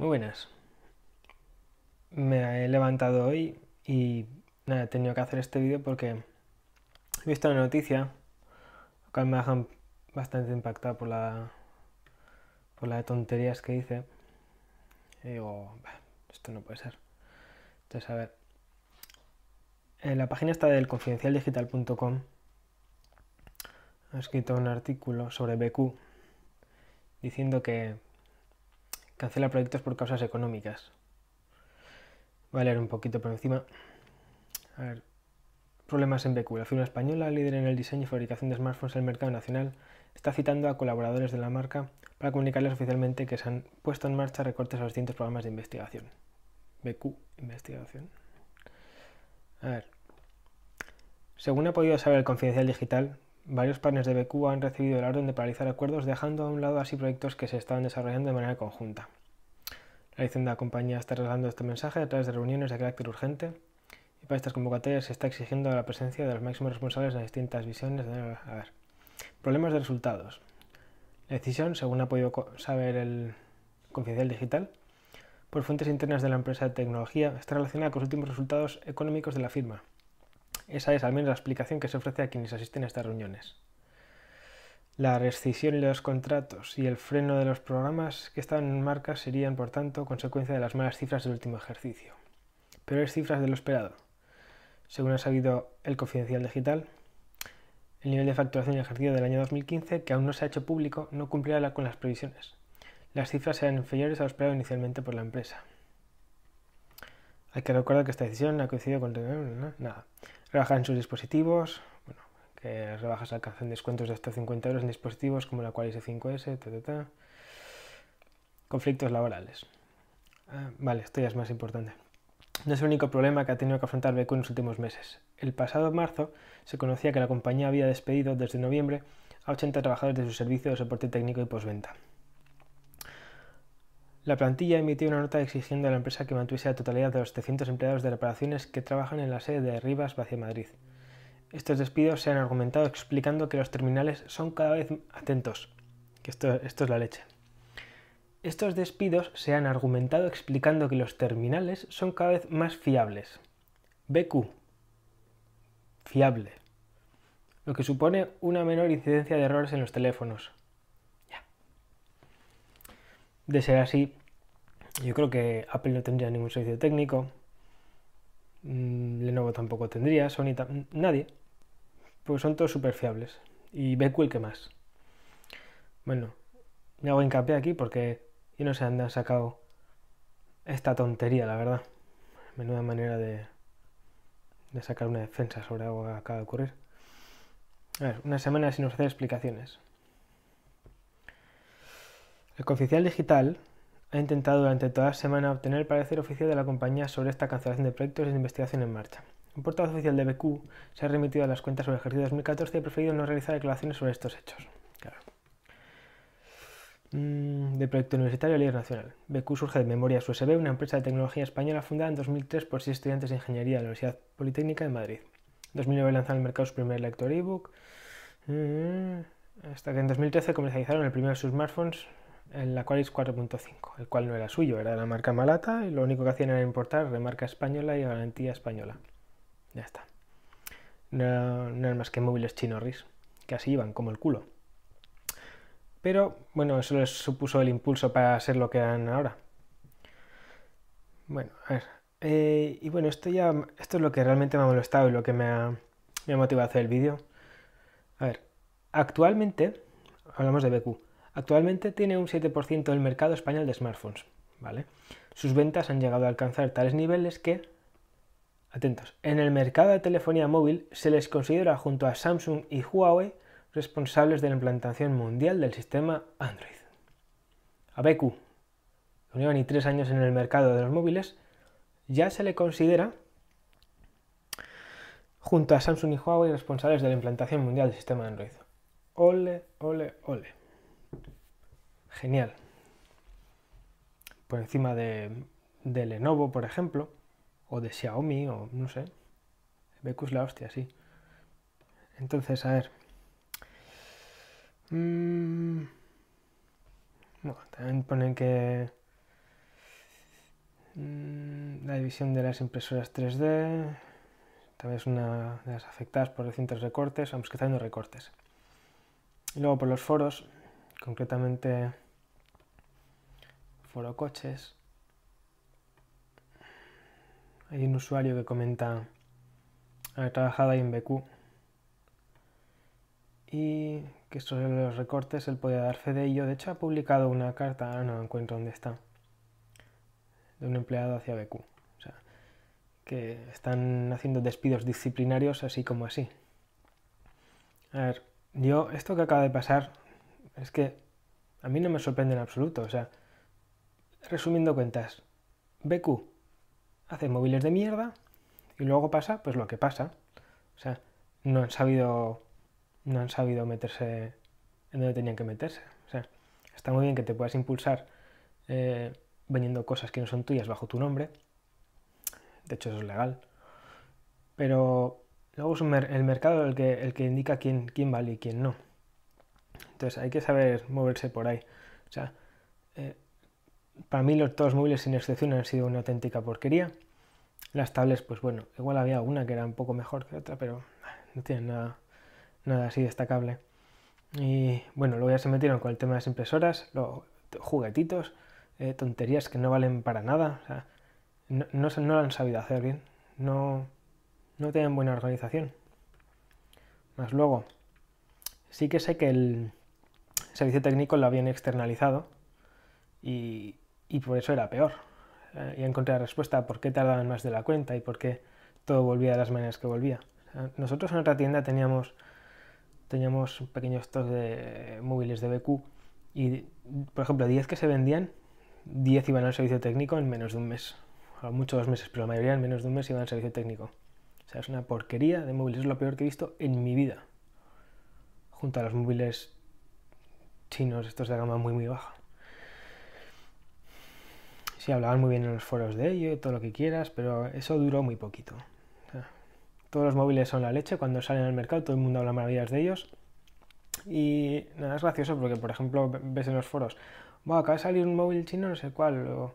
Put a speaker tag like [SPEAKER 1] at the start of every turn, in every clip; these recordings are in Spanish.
[SPEAKER 1] Muy buenas. Me he levantado hoy y nada, he tenido que hacer este vídeo porque he visto una noticia, que cual me deja bastante impactado por la, por tonterías que hice. Y digo, esto no puede ser. Entonces, a ver. En la página está del confidencialdigital.com. Ha escrito un artículo sobre BQ diciendo que Cancela proyectos por causas económicas. Voy a leer un poquito por encima. A ver. Problemas en BQ. La firma española, líder en el diseño y fabricación de smartphones en el mercado nacional, está citando a colaboradores de la marca para comunicarles oficialmente que se han puesto en marcha recortes a los distintos programas de investigación. BQ, investigación. A ver. Según ha podido saber el Confidencial Digital, Varios partners de BQ han recibido la orden de paralizar acuerdos, dejando a un lado así proyectos que se estaban desarrollando de manera conjunta. La licencia de la compañía está trasladando este mensaje a través de reuniones de carácter urgente y para estas convocatorias se está exigiendo la presencia de los máximos responsables de las distintas visiones. Problemas de resultados. La decisión, según ha podido saber el Confidencial Digital, por fuentes internas de la empresa de tecnología, está relacionada con los últimos resultados económicos de la firma, esa es al menos la explicación que se ofrece a quienes asisten a estas reuniones. La rescisión de los contratos y el freno de los programas que estaban en marca serían, por tanto, consecuencia de las malas cifras del último ejercicio. Peores cifras de lo esperado. Según ha sabido el Confidencial Digital, el nivel de facturación ejercicio del año 2015, que aún no se ha hecho público, no cumplirá con las previsiones. Las cifras serán inferiores a lo esperado inicialmente por la empresa. Hay que recordar que esta decisión ha coincidido con... Nada en sus dispositivos, bueno, que las rebajas alcanzan descuentos de hasta 50 euros en dispositivos como la Qualys 5S, e ta, Conflictos laborales. Ah, vale, esto ya es más importante. No es el único problema que ha tenido que afrontar BQ en los últimos meses. El pasado marzo se conocía que la compañía había despedido desde noviembre a 80 trabajadores de su servicio de soporte técnico y postventa. La plantilla emitió una nota exigiendo a la empresa que mantuviese la totalidad de los 700 empleados de reparaciones que trabajan en la sede de Rivas hacia Madrid. Estos despidos se han argumentado explicando que los terminales son cada vez atentos. esto, esto es la leche. Estos despidos se han argumentado explicando que los terminales son cada vez más fiables. BQ. Fiable. Lo que supone una menor incidencia de errores en los teléfonos de ser así, yo creo que Apple no tendría ningún servicio técnico, mm, Lenovo tampoco tendría, Sony nadie, pues son todos súper fiables. Y Beckwell, ¿qué más? Bueno, me hago hincapié aquí porque yo no sé dónde han sacado esta tontería, la verdad. Menuda manera de, sacar una defensa sobre algo que acaba de ocurrir. A ver, una semana sin ofrecer explicaciones. El cooficial Digital ha intentado durante toda la semana obtener el parecer oficial de la compañía sobre esta cancelación de proyectos de investigación en marcha. Un portavoz oficial de BQ se ha remitido a las cuentas sobre el ejercicio 2014 y ha preferido no realizar declaraciones sobre estos hechos. Claro. Mm, de proyecto universitario a líder nacional. BQ surge de memoria USB, una empresa de tecnología española fundada en 2003 por seis estudiantes de ingeniería de la Universidad Politécnica de Madrid. En 2009 lanzaron al mercado su primer lector ebook. Mm, hasta que en 2013 comercializaron el primero de sus smartphones el es 4.5, el cual no era suyo, era de la marca Malata y lo único que hacían era importar de marca española y garantía española. Ya está. No, eran más que móviles chinorris, que así iban como el culo. Pero bueno, eso les supuso el impulso para ser lo que eran ahora. Bueno, a ver. Eh, y bueno, esto ya esto es lo que realmente me ha molestado y lo que me ha motivado a hacer el vídeo. A ver, actualmente, hablamos de BQ, Actualmente tiene un 7% del mercado español de smartphones, ¿vale? Sus ventas han llegado a alcanzar tales niveles que, atentos, en el mercado de telefonía móvil se les considera junto a Samsung y Huawei responsables de la implantación mundial del sistema Android. A que no lleva ni tres años en el mercado de los móviles, ya se le considera junto a Samsung y Huawei responsables de la implantación mundial del sistema Android. Ole, ole, ole genial. Por encima de, de Lenovo, por ejemplo, o de Xiaomi, o no sé. BQ la hostia, sí. Entonces, a ver. Mm. Bueno, también ponen que mm, la división de las impresoras 3D tal vez una de las afectadas por recientes recortes, que está los recortes. Y luego por los foros, concretamente foro coches, hay un usuario que comenta ha trabajado ahí en BQ y que sobre los recortes él podía dar de ello. De hecho, ha publicado una carta, no encuentro dónde está, de un empleado hacia BQ. que están haciendo despidos disciplinarios así como así. A ver, yo, esto que acaba de pasar es que a mí no me sorprende en absoluto. O sea, Resumiendo cuentas, BQ hace móviles de mierda y luego pasa pues lo que pasa. O sea, no han sabido no han sabido meterse en donde tenían que meterse. O sea, está muy bien que te puedas impulsar eh, vendiendo cosas que no son tuyas bajo tu nombre. De hecho, eso es legal. Pero luego es el mercado el que, el que indica quién, quién vale y quién no. Entonces hay que saber moverse por ahí. O sea, eh, para mí los todos móviles sin excepción han sido una auténtica porquería. Las tablets, pues bueno, igual había una que era un poco mejor que otra, pero ah, no tienen nada, nada así destacable. Y bueno, luego ya se metieron con el tema de las impresoras, los juguetitos, eh, tonterías que no valen para nada. O sea, no, no, no, lo han sabido hacer bien. No, no tienen buena organización. Más luego, sí que sé que el servicio técnico lo habían externalizado y y por eso era peor. Eh, y encontré respuesta a por qué tardaban más de la cuenta y por qué todo volvía de las maneras que volvía. Nosotros en otra tienda teníamos, teníamos pequeños stocks de móviles de BQ y, por ejemplo, 10 que se vendían, 10 iban al servicio técnico en menos de un mes. muchos dos meses, pero la mayoría en menos de un mes iban al servicio técnico. O sea, es una porquería de móviles, es lo peor que he visto en mi vida. Junto a los móviles chinos, estos de gama muy, muy baja. Sí, hablaban muy bien en los foros de ello, todo lo que quieras, pero eso duró muy poquito. todos los móviles son la leche, cuando salen al mercado todo el mundo habla maravillas de ellos. Y nada, es gracioso porque, por ejemplo, ves en los foros, va, acaba de salir un móvil chino, no sé cuál,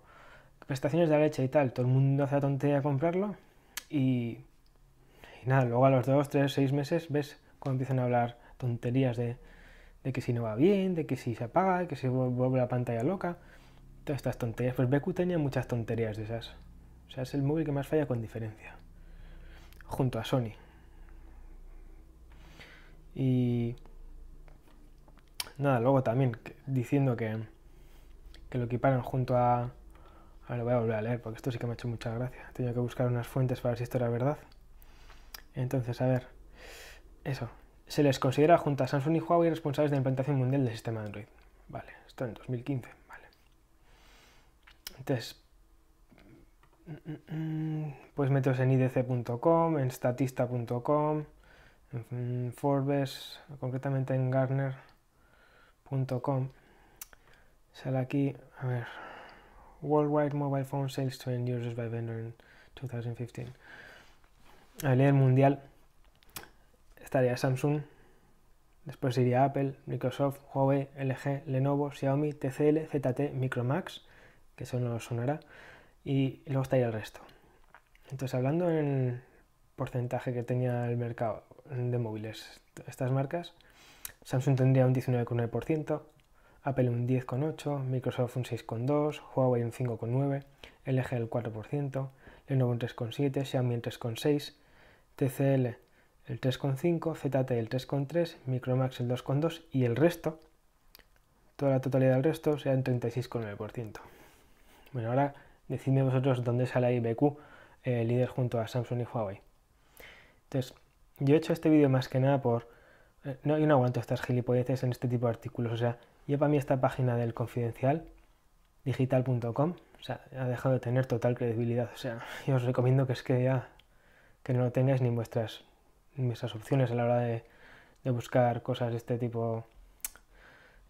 [SPEAKER 1] prestaciones de la leche y tal, todo el mundo hace la tontería de comprarlo y, nada, luego a los dos tres seis meses ves cómo empiezan a hablar tonterías de, de que si no va bien, de que si se apaga, de que se vuelve la pantalla loca todas estas tonterías. Pues BQ tenía muchas tonterías de esas. O sea, es el móvil que más falla con diferencia. Junto a Sony. Y... Nada, luego también diciendo que, lo equiparon junto a... Ahora lo voy a volver a leer porque esto sí que me ha hecho mucha gracia. Tenía que buscar unas fuentes para ver si esto era verdad. Entonces, a ver. Eso. Se les considera junto a Samsung y Huawei responsables de la implantación mundial del sistema Android. Vale, esto en 2015. Entonces, mm, mm, mm, pues metros en idc.com, en statista.com, en Forbes, concretamente en Garner.com. Sale aquí, a ver, Worldwide Mobile Phone Sales to End Users by Vendor in 2015. A nivel mundial estaría Samsung, después iría Apple, Microsoft, Huawei, LG, Lenovo, Xiaomi, TCL, ZT, Micromax que eso no sonará, y luego estaría el resto. Entonces, hablando en porcentaje que tenía el mercado de móviles, estas marcas, Samsung tendría un 19,9%, Apple un 10,8%, Microsoft un 6,2%, Huawei un 5,9%, LG el 4%, Lenovo un 3,7%, Xiaomi un 3,6%, TCL el 3,5%, ZT el 3,3%, Micromax el 2,2% y el resto, toda la totalidad del resto, sea un 36,9%. Bueno, ahora decidme vosotros dónde sale IBQ, el eh, líder junto a Samsung y Huawei. Entonces, yo he hecho este vídeo más que nada por... Eh, no, yo no aguanto estas gilipolleces en este tipo de artículos. O sea, yo para mí esta página del confidencial, digital.com, o sea, ha dejado de tener total credibilidad. O sea, yo os recomiendo que es que ya que no tengáis ni vuestras, opciones a la hora de, buscar cosas de este tipo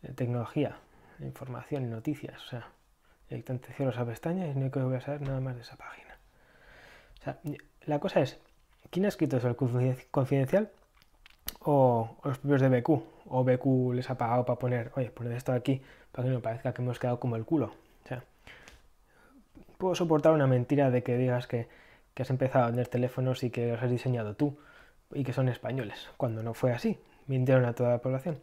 [SPEAKER 1] de eh, tecnología, información y noticias. O sea, te cierro esa pestaña y no que voy a saber nada más de esa página. O sea, la cosa es, ¿quién ha escrito eso? ¿El confidencial? O, los propios de BQ? ¿O BQ les ha pagado para poner, oye, poned esto aquí para que no parezca que hemos quedado como el culo? O sea, puedo soportar una mentira de que digas que, que has empezado a vender teléfonos y que los has diseñado tú y que son españoles, cuando no fue así. Mintieron a toda la población.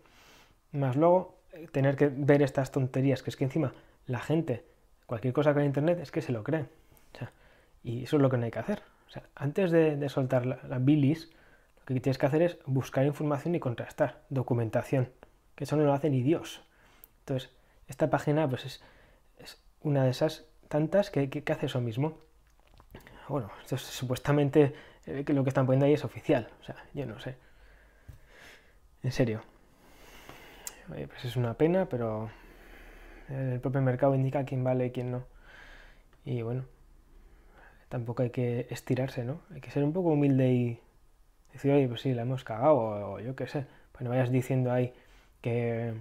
[SPEAKER 1] Más luego, eh, tener que ver estas tonterías, que es que encima la gente cualquier cosa que en Internet es que se lo creen y eso es lo que no hay que hacer. antes de, soltar la, bilis, lo que tienes que hacer es buscar información y contrastar, documentación, que eso no lo hace ni Dios. Entonces, esta página pues es, una de esas tantas que, hace eso mismo. Bueno, supuestamente eh, que lo que están poniendo ahí es oficial. O sea, yo no sé. En serio. Eh, pues es una pena, pero el propio mercado indica quién vale y quién no. Y bueno, tampoco hay que estirarse, ¿no? Hay que ser un poco humilde y decir, oye, pues sí, la hemos cagado, o, yo qué sé. Pues no vayas diciendo ahí que,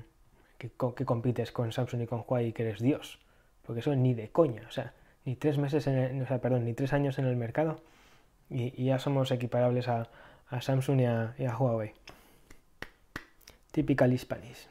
[SPEAKER 1] que, compites con Samsung y con Huawei y que eres Dios. Porque eso ni de coña, o sea, ni tres meses, en o sea, perdón, ni tres años en el mercado y, ya somos equiparables a, Samsung y a, Huawei. Typical Hispanics